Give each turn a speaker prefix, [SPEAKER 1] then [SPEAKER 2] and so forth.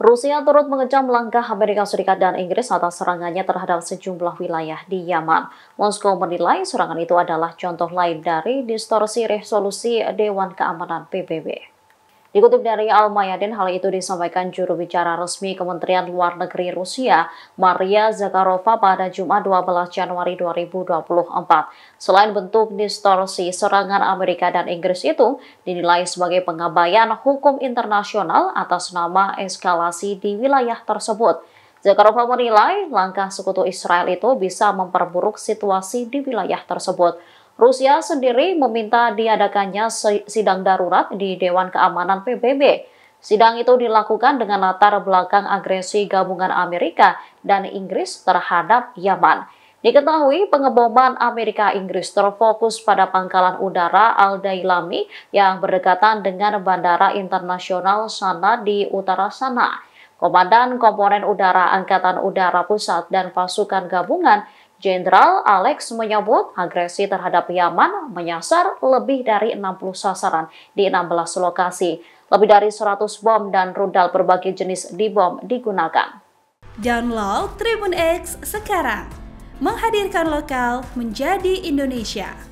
[SPEAKER 1] Rusia turut mengecam langkah Amerika Serikat dan Inggris atas serangannya terhadap sejumlah wilayah di Yaman. Moskow menilai serangan itu adalah contoh lain dari distorsi resolusi Dewan Keamanan PBB. Dikutip dari Al Mayadin, hal itu disampaikan juru bicara resmi Kementerian Luar Negeri Rusia, Maria Zakharova pada Jumat 12 Januari 2024. Selain bentuk distorsi serangan Amerika dan Inggris itu dinilai sebagai pengabaian hukum internasional atas nama eskalasi di wilayah tersebut. Zakharova menilai langkah sekutu Israel itu bisa memperburuk situasi di wilayah tersebut. Rusia sendiri meminta diadakannya sidang darurat di Dewan Keamanan PBB. Sidang itu dilakukan dengan latar belakang agresi gabungan Amerika dan Inggris terhadap Yaman. Diketahui pengeboman Amerika Inggris terfokus pada pangkalan udara Al Dailami yang berdekatan dengan Bandara Internasional Sana di utara sana. Komandan Komponen Udara Angkatan Udara Pusat dan pasukan gabungan Jenderal Alex menyebut agresi terhadap Yaman menyasar lebih dari 60 sasaran di 16 lokasi. Lebih dari 100 bom dan rudal berbagai jenis dibom digunakan.
[SPEAKER 2] Download Tribun X sekarang. Menghadirkan lokal menjadi Indonesia.